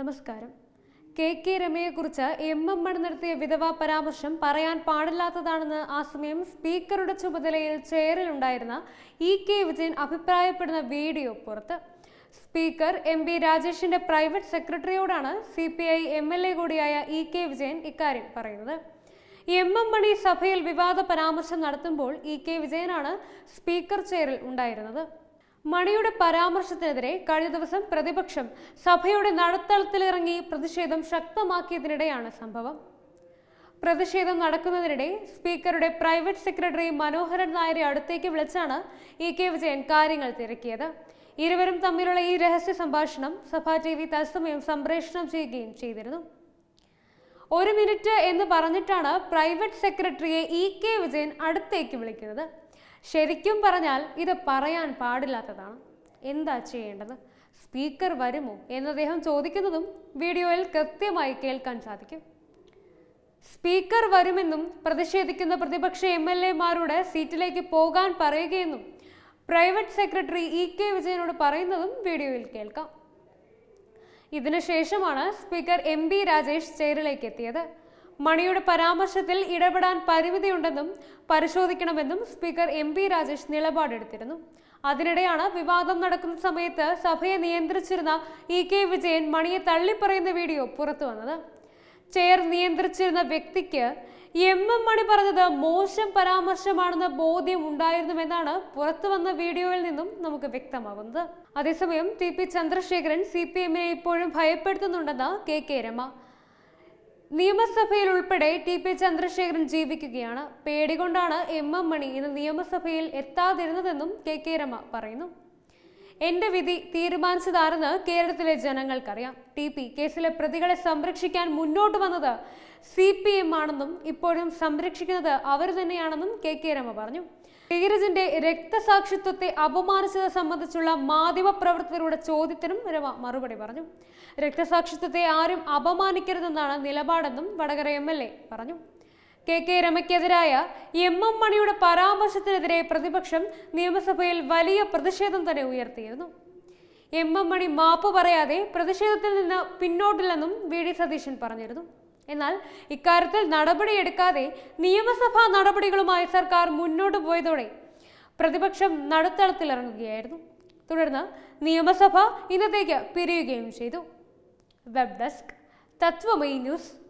നമസ്കാരം K K രമയെക്കുറിച്ച് M M Mani നടത്തിയ വിധവാ പരാമർശം പറയാൻ പാടില്ലാത്തതാണെന്ന് ആ സമയം സ്പീക്കറുടെ ചുമതലയിൽ ചെയറിലുണ്ടായിരുന്ന ഇ കെ വിജയൻ അഭിപ്രായപ്പെടുന്ന വീഡിയോ പുറത്ത് സ്പീക്കർ എം പി രാജേഷിന്റെ പ്രൈവറ്റ് സെക്രട്ടറിയോടാണ് C P I M L A കൂടിയായ ഇ കെ വിജയൻ ഇക്കാര്യം പറയുന്നത് എം എം മണി സഭയിൽ വിവാദ പരാമർശം നടത്തുമ്പോൾ ഇ കെ വിജയനാണ് സ്പീക്കർ ചെയറിൽ ഉണ്ടായിരുന്നത് മണിയുടെ പരാമർശത്തിനെതിരെ കഴിഞ്ഞ ദിവസം പ്രതിപക്ഷം സഭയുടെ നടുത്തളത്തിലിറങ്ങി പ്രതിഷേധം ശക്തമാക്കിയതിനിടെയാണ് സംഭവം പ്രതിഷേധം നടക്കുന്നതിനിടെ സ്പീക്കറുടെ പ്രൈവറ്റ് സെക്രട്ടറി മനോഹരൻ നായരെ അടുത്തേക്ക് വിളിച്ചാണ് ഇ കെ വിജയൻ കാര്യങ്ങൾ തിരക്കിയത് ഇരുവരും തമ്മിലുള്ള ഈ രഹസ്യ സംഭാഷണം സഭാ ടി വി തത്സമയം സംപ്രേഷണം ചെയ്യുകയും ചെയ്തിരുന്നു ഒരു മിനിറ്റ് എന്ന് പറഞ്ഞിട്ടാണ് പ്രൈവറ്റ് സെക്രട്ടറിയെ ഇ കെ വിജയൻ അടുത്തേക്ക് വിളിക്കുന്നത് ശരിക്കും പറഞ്ഞാൽ ഇത് പറയാൻ പാടില്ലാത്തതാണ് എന്താ ചെയ്യേണ്ടത് സ്പീക്കർ വരുമോ എന്ന് അദ്ദേഹം ചോദിക്കുന്നതും വീഡിയോയിൽ കൃത്യമായി കേൾക്കാൻ സാധിക്കും സ്പീക്കർ വരുമെന്നും പ്രതിഷേധിക്കുന്ന പ്രതിപക്ഷ എം എൽ എമാരുടെ സീറ്റിലേക്ക് പോകാൻ പറയുകയെന്നും പ്രൈവറ്റ് സെക്രട്ടറി ഇ കെ വിജയനോട് പറയുന്നതും വീഡിയോയിൽ കേൾക്കാം ഇതിനുശേഷമാണ് സ്പീക്കർ എം ബി രാജേഷ് ചേരിലേക്ക് എത്തിയത് മണിയുടെ പരാമർശത്തിൽ ഇടപെടാൻ പരിമിതിയുണ്ടെന്നും പരിശോധിക്കണമെന്നും സ്പീക്കർ എം പി രാജേഷ് നിലപാടെടുത്തിരുന്നു അതിനിടെയാണ് വിവാദം നടക്കുന്ന സമയത്ത് സഭയെ നിയന്ത്രിച്ചിരുന്ന ഇ കെ വിജയൻ മണിയെ തള്ളിപ്പറയുന്ന വീഡിയോ പുറത്തുവന്നത് ചെയർ നിയന്ത്രിച്ചിരുന്ന വ്യക്തിക്ക് എം എം മണി പറഞ്ഞത് മോശം പരാമർശമാണെന്ന ബോധ്യം ഉണ്ടായിരുന്നുവെന്നാണ് പുറത്തു വന്ന വീഡിയോയിൽ നിന്നും നമുക്ക് വ്യക്തമാകുന്നത് അതേസമയം T P Chandrasekharan C P എമ്മിനെ ഇപ്പോഴും ഭയപ്പെടുത്തുന്നുണ്ടെന്ന് കെ കെ രമ നിയമസഭയിൽ ഉൾപ്പെടെ ടി പി ചന്ദ്രശേഖരൻ ജീവിക്കുകയാണ് പേടികൊണ്ടാണ് എം എം മണി ഇന്ന് നിയമസഭയിൽ എത്താതിരുന്നതെന്നും കെ കെ രമ പറയുന്നു എന്റെ വിധി തീരുമാനിച്ചതാണെന്ന് കേരളത്തിലെ ജനങ്ങൾക്കറിയാം ടി പി കേസിലെ പ്രതികളെ സംരക്ഷിക്കാൻ മുന്നോട്ട് വന്നത് സി പി എം ആണെന്നും ഇപ്പോഴും സംരക്ഷിക്കുന്നത് അവർ തന്നെയാണെന്നും കെ കെ രമ പറഞ്ഞു ധീരജിന്റെ രക്തസാക്ഷിത്വത്തെ അപമാനിച്ചത് സംബന്ധിച്ചുള്ള മാധ്യമ പ്രവർത്തകരുടെ ചോദ്യത്തിനും രമ മറുപടി പറഞ്ഞു രക്തസാക്ഷിത്വത്തെ ആരും അപമാനിക്കരുതെന്നാണ് നിലപാടെന്നും വടകര എം പറഞ്ഞു കെ കെ രമയ്ക്കെതിരായ എം എം മണിയുടെ പരാമർശത്തിനെതിരെ പ്രതിപക്ഷം നിയമസഭയിൽ വലിയ പ്രതിഷേധം തന്നെ ഉയർത്തിയിരുന്നു എം എം മണി മാപ്പ് പറയാതെ പ്രതിഷേധത്തിൽ നിന്ന് പിന്നോട്ടില്ലെന്നും വി ഡി സതീശൻ പറഞ്ഞിരുന്നു എന്നാൽ ഇക്കാര്യത്തിൽ നടപടിയെടുക്കാതെ നിയമസഭാ നടപടികളുമായി സർക്കാർ മുന്നോട്ട് പോയതോടെ പ്രതിപക്ഷം നടുത്തളത്തിലിറങ്ങുകയായിരുന്നു തുടർന്ന് നിയമസഭ ഇന്നത്തേക്ക് പിരിയുകയും ചെയ്തു വെബ് ഡെസ്ക് തത്വമയി ന്യൂസ്